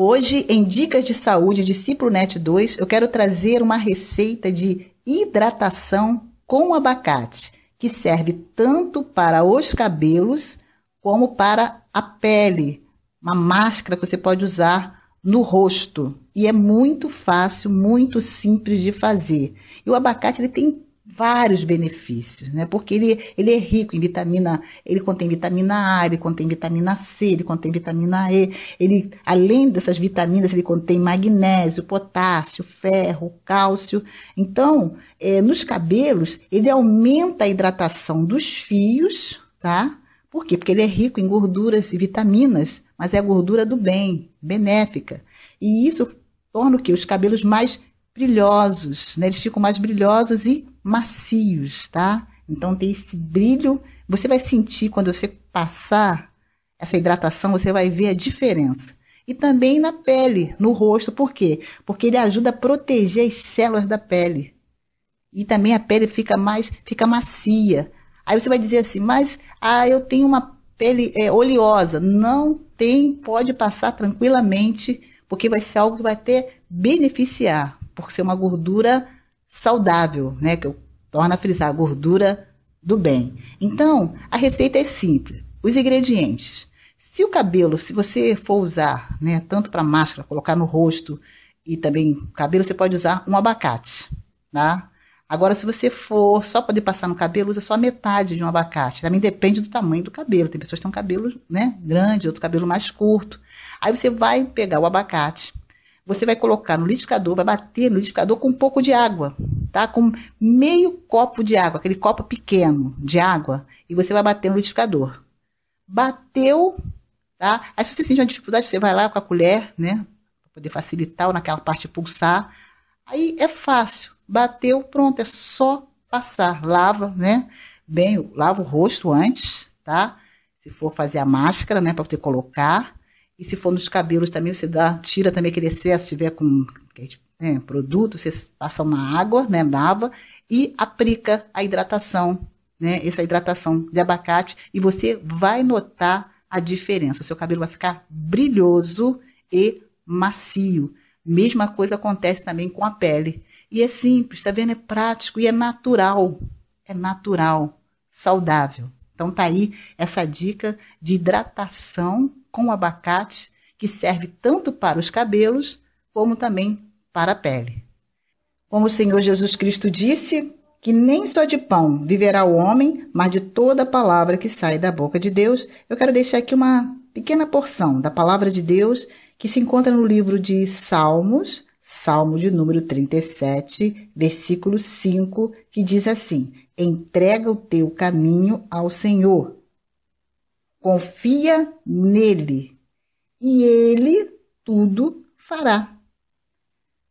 Hoje, em Dicas de Saúde Discípulo Net 2, eu quero trazer uma receita de hidratação com abacate, que serve tanto para os cabelos como para a pele. Uma máscara que você pode usar no rosto e é muito fácil, muito simples de fazer. E o abacate ele tem vários benefícios, né? Porque ele, ele é rico em vitamina, ele contém vitamina A, ele contém vitamina C, ele contém vitamina E. Ele, além dessas vitaminas, ele contém magnésio, potássio, ferro, cálcio. Então, é, nos cabelos, ele aumenta a hidratação dos fios, tá? Por quê? Porque ele é rico em gorduras e vitaminas, mas é a gordura do bem, benéfica. E isso torna o que os cabelos mais brilhosos, né? Eles ficam mais brilhosos e macios, tá? Então tem esse brilho, você vai sentir quando você passar essa hidratação, você vai ver a diferença. E também na pele, no rosto, por quê? Porque ele ajuda a proteger as células da pele. E também a pele fica mais, fica macia. Aí você vai dizer assim, mas ah, eu tenho uma pele é, oleosa. Não tem, pode passar tranquilamente, porque vai ser algo que vai até beneficiar, por ser uma gordura saudável, né? Que eu torno a frisar, a gordura do bem. Então, a receita é simples. Os ingredientes. Se o cabelo, se você for usar, né, tanto para máscara, colocar no rosto e também cabelo, você pode usar um abacate, tá? Agora, se você for só poder passar no cabelo, usa só metade de um abacate. Também depende do tamanho do cabelo. Tem pessoas que têm um cabelo né, grande, outro cabelo mais curto. Aí você vai pegar o abacate, você vai colocar no liquidificador, vai bater no liquidificador com um pouco de água, tá? Com meio copo de água, aquele copo pequeno de água, e você vai bater no liquidificador. Bateu, tá? Aí se você sentir uma dificuldade, você vai lá com a colher, né? Pra poder facilitar ou naquela parte pulsar. Aí é fácil. Bateu, pronto, é só passar. Lava, né? Bem, lava o rosto antes, tá? Se for fazer a máscara, né, para você colocar. E se for nos cabelos também, você dá, tira também aquele excesso, se tiver com né, produto, você passa uma água, né, lava e aplica a hidratação, né, essa hidratação de abacate e você vai notar a diferença. O seu cabelo vai ficar brilhoso e macio. Mesma coisa acontece também com a pele. E é simples, tá vendo? É prático e é natural. É natural, saudável. Então tá aí essa dica de hidratação com abacate, que serve tanto para os cabelos como também para a pele. Como o Senhor Jesus Cristo disse, que nem só de pão viverá o homem, mas de toda a palavra que sai da boca de Deus. Eu quero deixar aqui uma pequena porção da palavra de Deus que se encontra no livro de Salmos, Salmo de número 37, versículo 5, que diz assim: Entrega o teu caminho ao Senhor, Confia nele e ele tudo fará.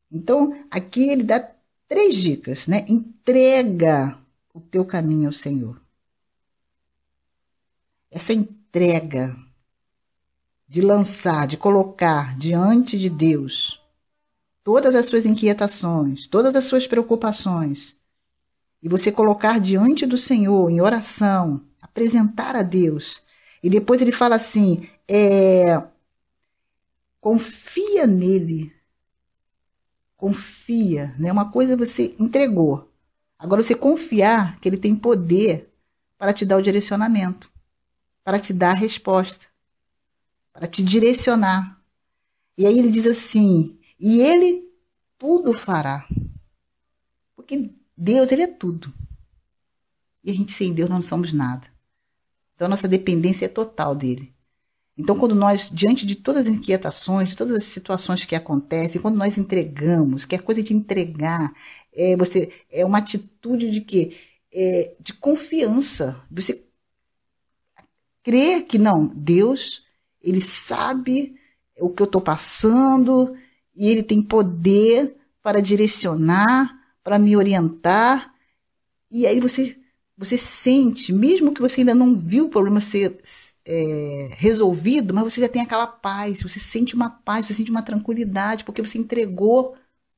Então, aqui ele dá três dicas, né? Entrega o teu caminho ao Senhor. Essa entrega de lançar, de colocar diante de Deus todas as suas inquietações, todas as suas preocupações, e você colocar diante do Senhor em oração, apresentar a Deus e depois ele fala assim: é, confia nele. Confia. Né? Uma coisa você entregou. Agora você confiar que ele tem poder para te dar o direcionamento, para te dar a resposta, para te direcionar. E aí ele diz assim: e ele tudo fará. Porque Deus, ele é tudo. E a gente sem Deus não somos nada. Então, nossa dependência é total dele. Então, quando nós, diante de todas as inquietações, de todas as situações que acontecem, quando nós entregamos, que é coisa de entregar, é, você, é uma atitude de quê? É, de confiança. Você crê que não, Deus, ele sabe o que eu estou passando e ele tem poder para direcionar, para me orientar. E aí você você sente, mesmo que você ainda não viu o problema ser é, resolvido, mas você já tem aquela paz, você sente uma paz, você sente uma tranquilidade, porque você entregou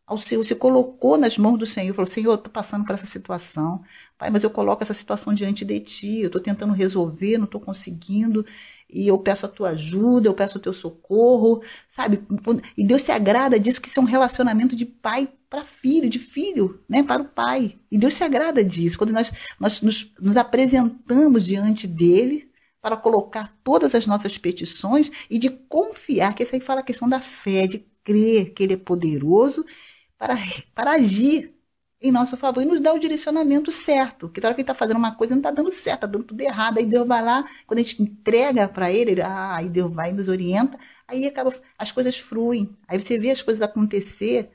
ao Senhor, se colocou nas mãos do Senhor, falou: Senhor, eu estou passando por essa situação, Pai, mas eu coloco essa situação diante de Ti, eu estou tentando resolver, não estou conseguindo, e eu peço a Tua ajuda, eu peço o Teu socorro, sabe? E Deus se agrada disso, que isso é um relacionamento de pai para filho, de filho, né, para o pai. E Deus se agrada disso, quando nós, nós nos, nos apresentamos diante dEle, para colocar todas as nossas petições e de confiar, que isso aí fala a questão da fé, de crer que Ele é poderoso para, para agir em nosso favor e nos dar o direcionamento certo. Que toda hora que ele está fazendo uma coisa, não está dando certo, está dando tudo errado. Aí Deus vai lá, quando a gente entrega para ele, ele, ah, aí Deus vai e nos orienta. Aí acaba, as coisas fluem. Aí você vê as coisas acontecer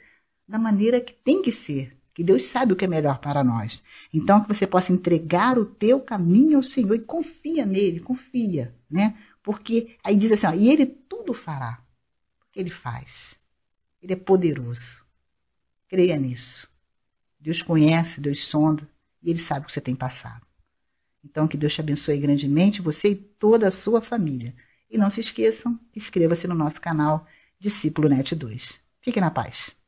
da maneira que tem que ser. Que Deus sabe o que é melhor para nós. Então, que você possa entregar o teu caminho ao Senhor e confia nele, confia, né? Porque aí diz assim, ó, e ele tudo fará. porque Ele faz. Ele é poderoso. Creia nisso. Deus conhece, Deus sonda e Ele sabe o que você tem passado. Então, que Deus te abençoe grandemente, você e toda a sua família. E não se esqueçam, inscreva-se no nosso canal Discípulo Net 2. Fique na paz.